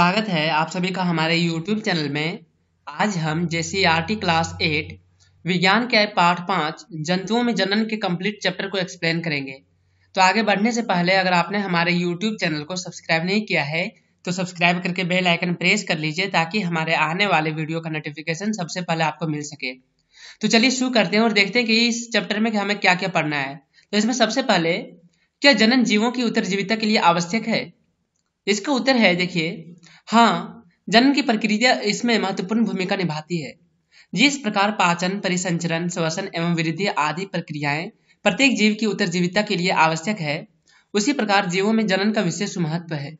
स्वागत है आप सभी का हमारे YouTube चैनल में आज हम जे क्लास एट विज्ञान के पार्ट पाँच जंतुओं में जनन के कंप्लीट चैप्टर को एक्सप्लेन करेंगे तो आगे बढ़ने से पहले अगर आपने हमारे YouTube चैनल को सब्सक्राइब नहीं किया है तो सब्सक्राइब करके बेल आइकन प्रेस कर लीजिए ताकि हमारे आने वाले वीडियो का नोटिफिकेशन सबसे पहले आपको मिल सके तो चलिए शुरू करते हैं और देखते हैं कि इस चैप्टर में हमें क्या क्या पढ़ना है तो इसमें सबसे पहले क्या जनन जीवों की उत्तरजीविता के लिए आवश्यक है इसका उत्तर है देखिए हाँ जन्म की प्रक्रिया इसमें महत्वपूर्ण भूमिका निभाती है जिस प्रकार पाचन परिसंचरण श्वसन एवं वृद्धि आदि प्रक्रियाएं प्रत्येक जीव की जीविता के लिए आवश्यक है उसी प्रकार जीवों में जनन का विशेष महत्व है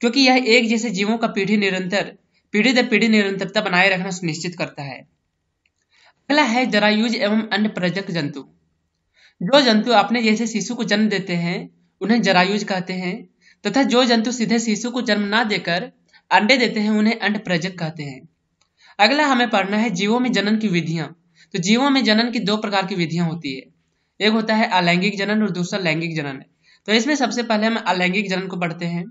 क्योंकि यह एक जैसे जीवों का पीढ़ी निरंतर पीढ़ी दर पीढ़ी निरंतरता बनाए रखना सुनिश्चित करता है अगला है जरायुज एवं अन्य प्रजक जंतु जो जंतु अपने जैसे शिशु को जन्म देते हैं उन्हें जरायुज कहते हैं तथा जो जंतु सीधे शिशु को जन्म ना देकर अंडे देते हैं उन्हें अंड प्रजक कहते हैं अगला हमें पढ़ना है जीवों में जनन की विधियां तो जीवों में जनन की दो प्रकार की विधियां होती है एक होता है अलैंगिक जनन और दूसरा लैंगिक जनन तो इसमें सबसे पहले हम अलैंगिक जनन को पढ़ते हैं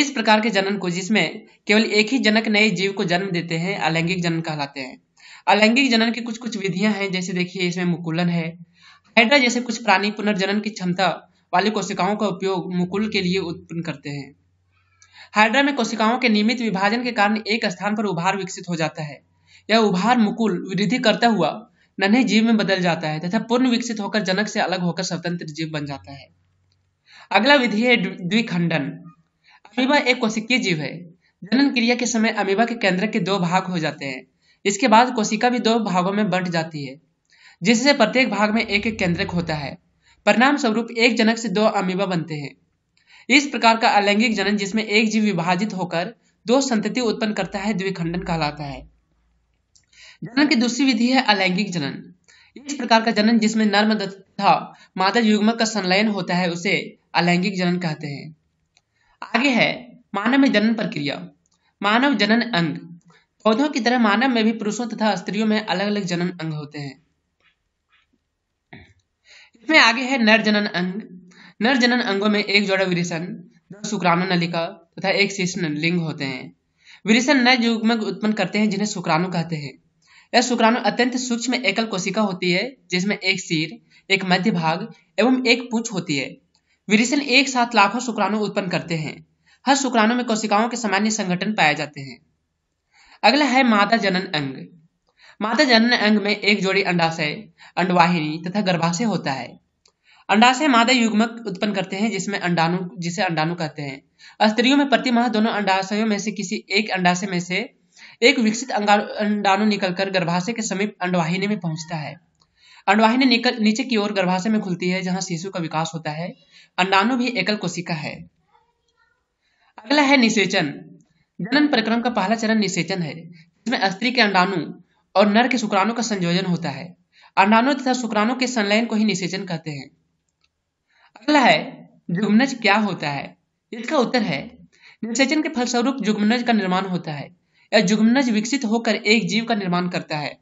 इस प्रकार के जनन को जिसमें केवल एक ही जनक नए जीव को जन्म देते हैं अलैंगिक जनन कहलाते हैं अलैंगिक जनन की कुछ कुछ विधियां हैं जैसे देखिए इसमें मुकुलन है हाइड्रा जैसे कुछ प्राणी पुनर्जनन की क्षमता वाली कोशिकाओं का उपयोग मुकुल के लिए उत्पन्न करते हैं हाइड्रा में कोशिकाओं के नियमित विभाजन के कारण एक स्थान पर उभार विकसित हो जाता है यह उभार मुकुल वृद्धि करता हुआ नन्हे जीव में बदल जाता है तथा पूर्ण विकसित होकर जनक से अलग होकर स्वतंत्र जीव बन जाता है अगला विधि है द्विखंडन अमीबा एक कोशिकीय जीव है जनन क्रिया के समय अमीबा के केंद्र के दो भाग हो जाते हैं इसके बाद कोशिका भी दो भागों में बंट जाती है जिससे प्रत्येक भाग में एक एक केंद्रक होता है परिणाम स्वरूप एक जनक से दो अमीबा बनते हैं इस प्रकार का अलैंगिक जनन जिसमें एक जीव विभाजित होकर दो संतति उत्पन्न करता है द्विखंडन कहलाता है जनन की दूसरी विधि है अलैंगिक जनन इस प्रकार का जनन जिसमें नर्म तथा मादा युग्म का संलयन होता है उसे अलैंगिक जनन कहते हैं आगे है मानव में जनन प्रक्रिया मानव जनन अंग पौधों की तरह मानव में भी पुरुषों तथा स्त्रियों में अलग अलग जनन अंग होते हैं इसमें आगे है नर जनन अंग नर जनन अंगों में एक जोड़ा विरेशन दो शुक्राणु नलिका तथा एक शीर्ष लिंग होते हैं विरेशन नए युग में उत्पन्न करते हैं जिन्हें शुक्राणु कहते हैं यह शुक्राणु अत्यंत सूक्ष्म एकल कोशिका होती है जिसमें एक सिर एक मध्य भाग एवं एक पूछ होती है विरेशन एक साथ लाखों शुक्राणु उत्पन्न करते हैं हर शुक्राणु में कोशिकाओं के सामान्य संगठन पाए जाते हैं अगला है मादा जनन अंग माता जनन अंग में एक जोड़ी अंडाशय अंडवाहिनी तथा गर्भाशय होता है अंडाशय मादा युग्मक उत्पन्न करते हैं जिसमें अंडाणु जिसे अंडाणु कहते हैं स्त्रियों में प्रति माह दोनों अंडाशयों में से किसी एक अंडाशय में से एक विकसित अंडाणु निकलकर गर्भाशय के समीप अंडवाहिनी में पहुंचता है अंडवाहिनी निकल नीचे की ओर गर्भाशय में खुलती है जहां शिशु का विकास होता है अंडाणु भी एकल कोशिका है अगला है निषेचन जनन प्रक्रम का पहला चरण निषेचन है जिसमें स्त्री के अंडाणु और नर के शुक्राणु का संयोजन होता है अंडाणु तथा शुक्राणु के संलयन को ही निषेचन कहते हैं अगला है जुगमनज क्या होता है इसका उत्तर है निषेचन के फलस्वरूप जुगमनज का निर्माण होता है यह जुगमनज विकसित होकर एक जीव का निर्माण करता है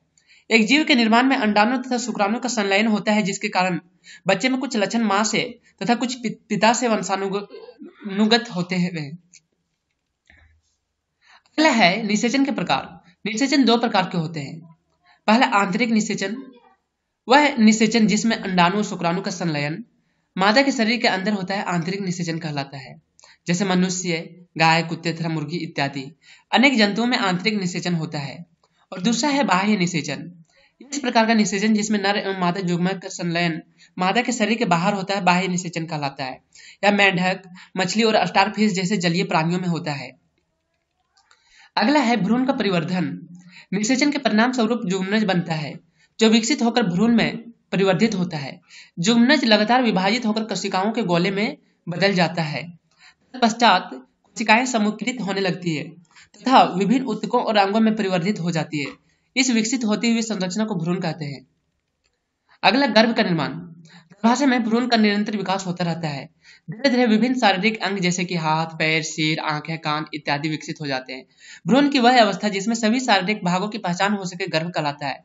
एक जीव के निर्माण में अंडाणु तथा शुक्राणु का संलयन होता है जिसके कारण बच्चे में कुछ लक्षण माँ से तथा कुछ पिता से वंशानुगत होते हैं अगला है निषेचन के प्रकार निषेचन दो प्रकार के होते हैं पहला आंतरिक निषेचन वह निषेचन जिसमें अंडाणु और शुक्राणु का संलयन मादा के शरीर के अंदर होता है आंतरिक निषेचन कहलाता है जैसे मनुष्य गाय कुत्ते तथा मुर्गी इत्यादि अनेक जंतुओं में आंतरिक निषेचन होता है और दूसरा है बाह्य निषेचन इस प्रकार का निषेचन जिसमें नर एवं मादा युग्म का संलयन मादा के शरीर के बाहर होता है बाह्य निषेचन कहलाता है या मेंढक मछली और स्टार फिश जैसे जलीय प्राणियों में होता है अगला है भ्रूण का परिवर्धन निषेचन के परिणाम स्वरूप जुम्नज बनता है जो विकसित होकर भ्रूण में परिवर्धित होता है जुम्नज लगातार विभाजित होकर कोशिकाओं के गोले में बदल जाता है तत्पश्चात कोशिकाएं समुकृत होने लगती है तथा विभिन्न उत्तकों और अंगों में परिवर्धित हो जाती है इस विकसित होती हुई संरचना को भ्रूण कहते हैं अगला गर्भ का निर्माण गर्भाशय में भ्रूण का निरंतर विकास होता रहता है धीरे धीरे विभिन्न शारीरिक अंग जैसे कि हाथ पैर सिर आंखें कान इत्यादि विकसित हो जाते हैं भ्रूण की वह अवस्था जिसमें सभी शारीरिक भागों की पहचान हो सके गर्भ कहलाता है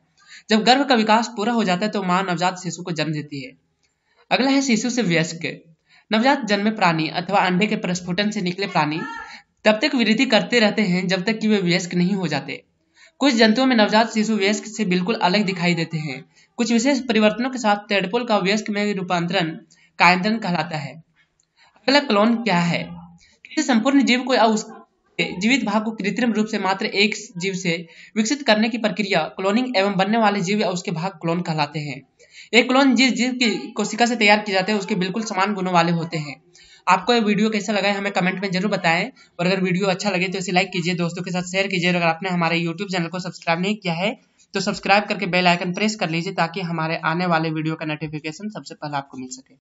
जब गर्भ का विकास पूरा हो जाता है तो माँ नवजात शिशु को जन्म देती है अगला है शिशु से व्यस्क नवजात जन्मे प्राणी अथवा अंडे के प्रस्फुटन से निकले प्राणी तब तक वृद्धि करते रहते हैं जब तक कि वे व्यस्क नहीं हो जाते कुछ जंतुओं में नवजात शिशु व्यस्क से बिल्कुल अलग दिखाई देते हैं कुछ विशेष परिवर्तनों के साथ टेडपोल का वयस्क में रूपांतरण कायंत्रण कहलाता है अगला क्लोन क्या है किसी संपूर्ण जीव को या उसके जीवित भाग को कृत्रिम रूप से मात्र एक जीव से विकसित करने की प्रक्रिया क्लोनिंग एवं बनने वाले जीव या उसके भाग क्लोन कहलाते हैं एक क्लोन जिस जीव की कोशिका से तैयार किए जाते हैं उसके बिल्कुल समान गुणों वाले होते हैं आपको ये वीडियो कैसा लगा है हमें कमेंट में जरूर बताएं और अगर वीडियो अच्छा लगे तो इसे लाइक कीजिए दोस्तों के साथ शेयर कीजिए और अगर आपने हमारे यूट्यूब चैनल को सब्सक्राइब नहीं किया है तो सब्सक्राइब करके बेल आइकन प्रेस कर लीजिए ताकि हमारे आने वाले वीडियो का नोटिफिकेशन सबसे पहले आपको मिल सके